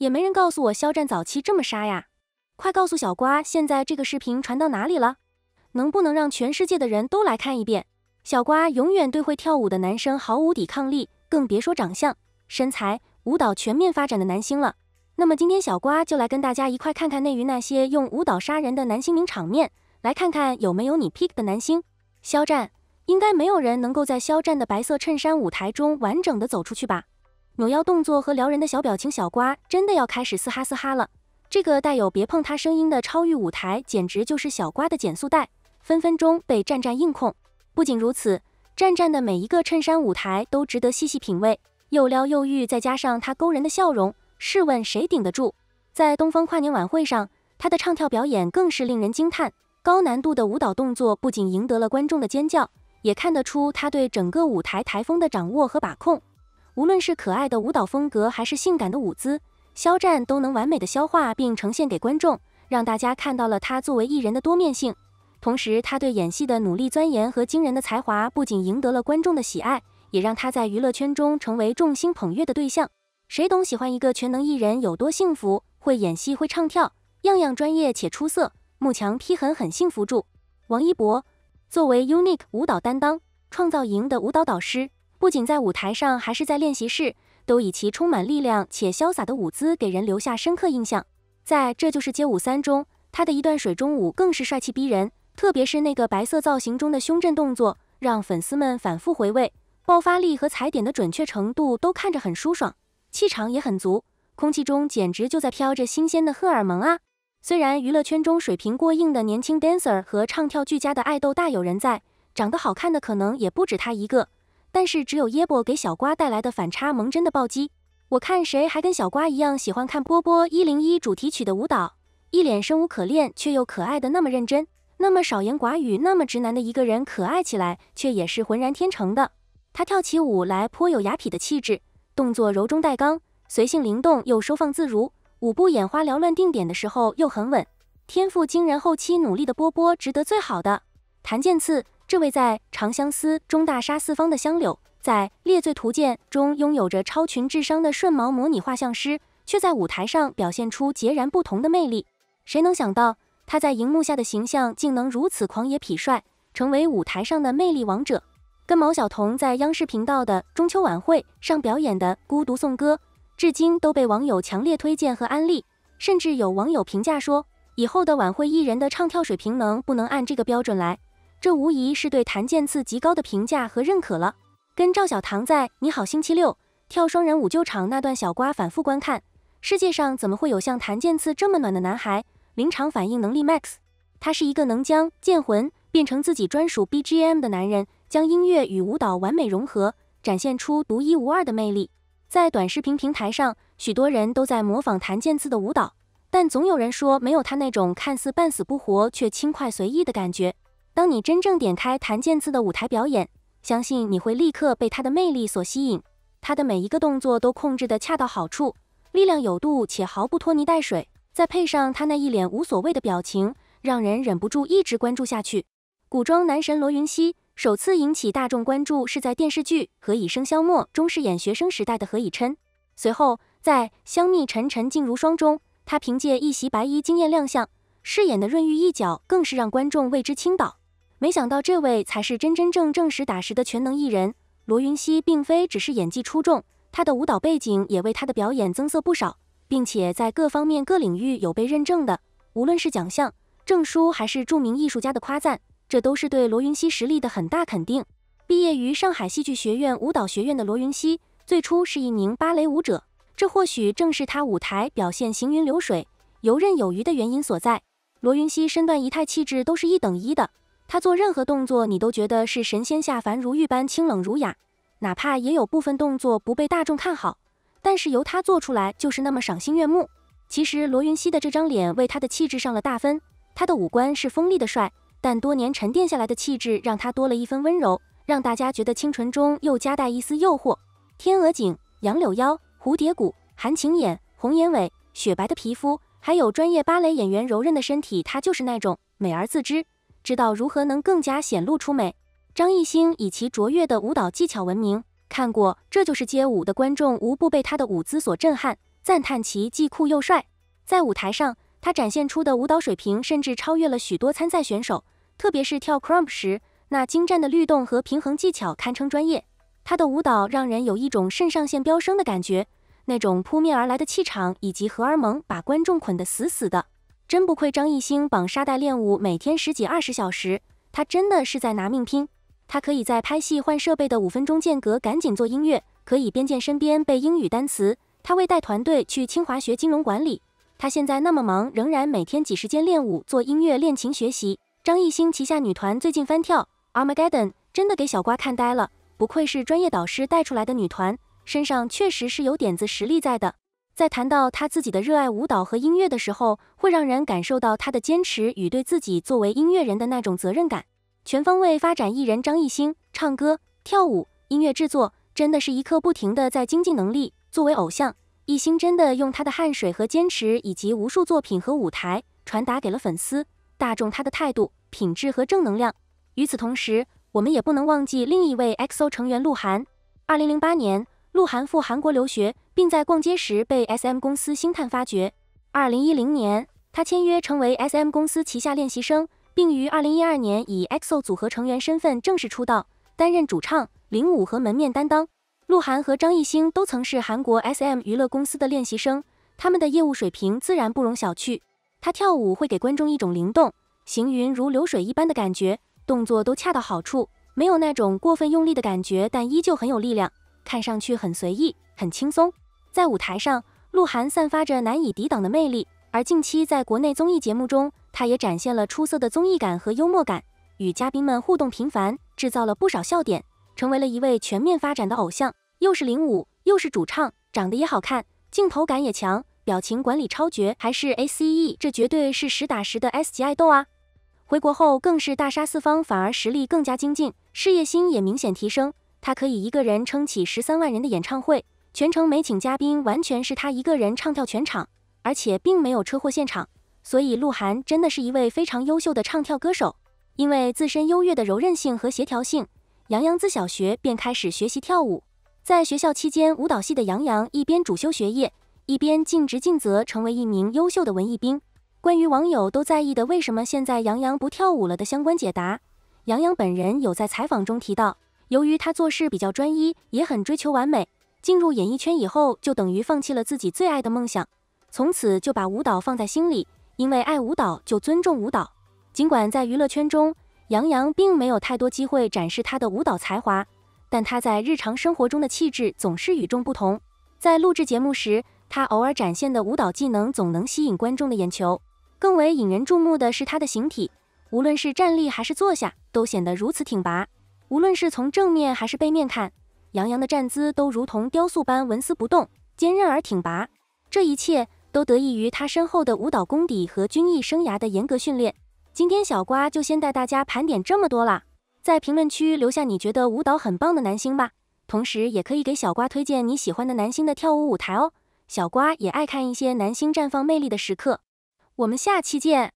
也没人告诉我肖战早期这么杀呀！快告诉小瓜，现在这个视频传到哪里了？能不能让全世界的人都来看一遍？小瓜永远对会跳舞的男生毫无抵抗力，更别说长相、身材、舞蹈全面发展的男星了。那么今天小瓜就来跟大家一块看看内娱那些用舞蹈杀人的男星名场面，来看看有没有你 pick 的男星。肖战，应该没有人能够在肖战的白色衬衫舞台中完整的走出去吧？扭腰动作和撩人的小表情，小瓜真的要开始嘶哈嘶哈了。这个带有“别碰他”声音的超欲舞台，简直就是小瓜的减速带，分分钟被战战硬控。不仅如此，战战的每一个衬衫舞台都值得细细品味，又撩又欲，再加上他勾人的笑容，试问谁顶得住？在东方跨年晚会上，他的唱跳表演更是令人惊叹，高难度的舞蹈动作不仅赢得了观众的尖叫，也看得出他对整个舞台台风的掌握和把控。无论是可爱的舞蹈风格还是性感的舞姿，肖战都能完美的消化并呈现给观众，让大家看到了他作为艺人的多面性。同时，他对演戏的努力钻研和惊人的才华，不仅赢得了观众的喜爱，也让他在娱乐圈中成为众星捧月的对象。谁懂喜欢一个全能艺人有多幸福？会演戏会唱跳，样样专业且出色。幕强批狠狠幸福住！王一博作为 UNIQ 舞蹈担当，创造营的舞蹈导师。不仅在舞台上，还是在练习室，都以其充满力量且潇洒的舞姿给人留下深刻印象。在《这就是街舞三》中，他的一段水中舞更是帅气逼人，特别是那个白色造型中的胸震动作，让粉丝们反复回味。爆发力和踩点的准确程度都看着很舒爽，气场也很足，空气中简直就在飘着新鲜的荷尔蒙啊！虽然娱乐圈中水平过硬的年轻 dancer 和唱跳俱佳的爱豆大有人在，长得好看的可能也不止他一个。但是只有耶波给小瓜带来的反差萌真的暴击，我看谁还跟小瓜一样喜欢看波波一零一主题曲的舞蹈，一脸生无可恋却又可爱的那么认真，那么少言寡语，那么直男的一个人，可爱起来却也是浑然天成的。他跳起舞来颇有雅痞的气质，动作柔中带刚，随性灵动又收放自如，舞步眼花缭乱，定点的时候又很稳，天赋惊人，后期努力的波波值得最好的。谭健次。这位在《长相思》中大杀四方的香柳，在《列罪图鉴》中拥有着超群智商的顺毛模拟画像师，却在舞台上表现出截然不同的魅力。谁能想到他在荧幕下的形象竟能如此狂野痞帅，成为舞台上的魅力王者？跟毛晓彤在央视频道的中秋晚会上表演的《孤独颂歌》，至今都被网友强烈推荐和安利，甚至有网友评价说，以后的晚会艺人的唱跳水平能不能按这个标准来？这无疑是对谭健次极高的评价和认可了。跟赵小棠在《你好星期六》跳双人舞救场那段小瓜反复观看。世界上怎么会有像谭健次这么暖的男孩？临场反应能力 MAX。他是一个能将剑魂变成自己专属 BGM 的男人，将音乐与舞蹈完美融合，展现出独一无二的魅力。在短视频平台上，许多人都在模仿谭健次的舞蹈，但总有人说没有他那种看似半死不活却轻快随意的感觉。当你真正点开谭健次的舞台表演，相信你会立刻被他的魅力所吸引。他的每一个动作都控制得恰到好处，力量有度且毫不拖泥带水。再配上他那一脸无所谓的表情，让人忍不住一直关注下去。古装男神罗云熙首次引起大众关注是在电视剧《何以笙箫默》中饰演学生时代的何以琛。随后在《香蜜沉沉烬如霜》中，他凭借一袭白衣惊艳亮相，饰演的润玉一角更是让观众为之倾倒。没想到这位才是真真正正实打实的全能艺人。罗云熙并非只是演技出众，他的舞蹈背景也为他的表演增色不少，并且在各方面各领域有被认证的。无论是奖项、证书，还是著名艺术家的夸赞，这都是对罗云熙实力的很大肯定。毕业于上海戏剧学院舞蹈学院的罗云熙，最初是一名芭蕾舞者，这或许正是他舞台表现行云流水、游刃有余的原因所在。罗云熙身段、仪态、气质都是一等一的。他做任何动作，你都觉得是神仙下凡，如玉般清冷儒雅。哪怕也有部分动作不被大众看好，但是由他做出来就是那么赏心悦目。其实罗云熙的这张脸为他的气质上了大分，他的五官是锋利的帅，但多年沉淀下来的气质让他多了一分温柔，让大家觉得清纯中又夹带一丝诱惑。天鹅颈、杨柳腰、蝴蝶骨、含情眼、红眼尾、雪白的皮肤，还有专业芭蕾演员柔韧的身体，他就是那种美而自知。知道如何能更加显露出美。张艺兴以其卓越的舞蹈技巧闻名，看过《这就是街舞》的观众无不被他的舞姿所震撼，赞叹其既酷又帅。在舞台上，他展现出的舞蹈水平甚至超越了许多参赛选手，特别是跳 crump 时，那精湛的律动和平衡技巧堪称专业。他的舞蹈让人有一种肾上腺飙升的感觉，那种扑面而来的气场以及荷尔蒙，把观众捆得死死的。真不愧张艺兴绑沙袋练舞，每天十几二十小时，他真的是在拿命拼。他可以在拍戏换设备的五分钟间隔赶紧做音乐，可以边健身边背英语单词。他为带团队去清华学金融管理。他现在那么忙，仍然每天挤时间练舞、做音乐、练琴、学习。张艺兴旗下女团最近翻跳《Armageddon》，真的给小瓜看呆了。不愧是专业导师带出来的女团，身上确实是有点子实力在的。在谈到他自己的热爱舞蹈和音乐的时候，会让人感受到他的坚持与对自己作为音乐人的那种责任感。全方位发展艺人张艺兴，唱歌、跳舞、音乐制作，真的是一刻不停的在精进能力。作为偶像，艺兴真的用他的汗水和坚持，以及无数作品和舞台，传达给了粉丝、大众他的态度、品质和正能量。与此同时，我们也不能忘记另一位 X O 成员鹿晗。二零零八年，鹿晗赴韩国留学。并在逛街时被 S M 公司星探发掘。二零一零年，他签约成为 S M 公司旗下练习生，并于二零一二年以 EXO 组合成员身份正式出道，担任主唱、领舞和门面担当。鹿晗和张艺兴都曾是韩国 S M 娱乐公司的练习生，他们的业务水平自然不容小觑。他跳舞会给观众一种灵动、行云如流水一般的感觉，动作都恰到好处，没有那种过分用力的感觉，但依旧很有力量，看上去很随意、很轻松。在舞台上，鹿晗散发着难以抵挡的魅力。而近期在国内综艺节目中，他也展现了出色的综艺感和幽默感，与嘉宾们互动频繁，制造了不少笑点，成为了一位全面发展的偶像。又是领舞，又是主唱，长得也好看，镜头感也强，表情管理超绝，还是 ACE，这绝对是实打实的 S 级爱豆啊！回国后更是大杀四方，反而实力更加精进，事业心也明显提升。他可以一个人撑起十三万人的演唱会。全程没请嘉宾，完全是他一个人唱跳全场，而且并没有车祸现场，所以鹿晗真的是一位非常优秀的唱跳歌手。因为自身优越的柔韧性和协调性，杨洋自小学便开始学习跳舞。在学校期间，舞蹈系的杨洋一边主修学业，一边尽职尽责，成为一名优秀的文艺兵。关于网友都在意的为什么现在杨洋不跳舞了的相关解答，杨洋本人有在采访中提到，由于他做事比较专一，也很追求完美。进入演艺圈以后，就等于放弃了自己最爱的梦想，从此就把舞蹈放在心里。因为爱舞蹈，就尊重舞蹈。尽管在娱乐圈中，杨洋并没有太多机会展示他的舞蹈才华，但他在日常生活中的气质总是与众不同。在录制节目时，他偶尔展现的舞蹈技能总能吸引观众的眼球。更为引人注目的是他的形体，无论是站立还是坐下，都显得如此挺拔。无论是从正面还是背面看。杨洋的站姿都如同雕塑般纹丝不动，坚韧而挺拔。这一切都得益于他深厚的舞蹈功底和军艺生涯的严格训练。今天小瓜就先带大家盘点这么多啦，在评论区留下你觉得舞蹈很棒的男星吧，同时也可以给小瓜推荐你喜欢的男星的跳舞舞台哦。小瓜也爱看一些男星绽放魅力的时刻。我们下期见。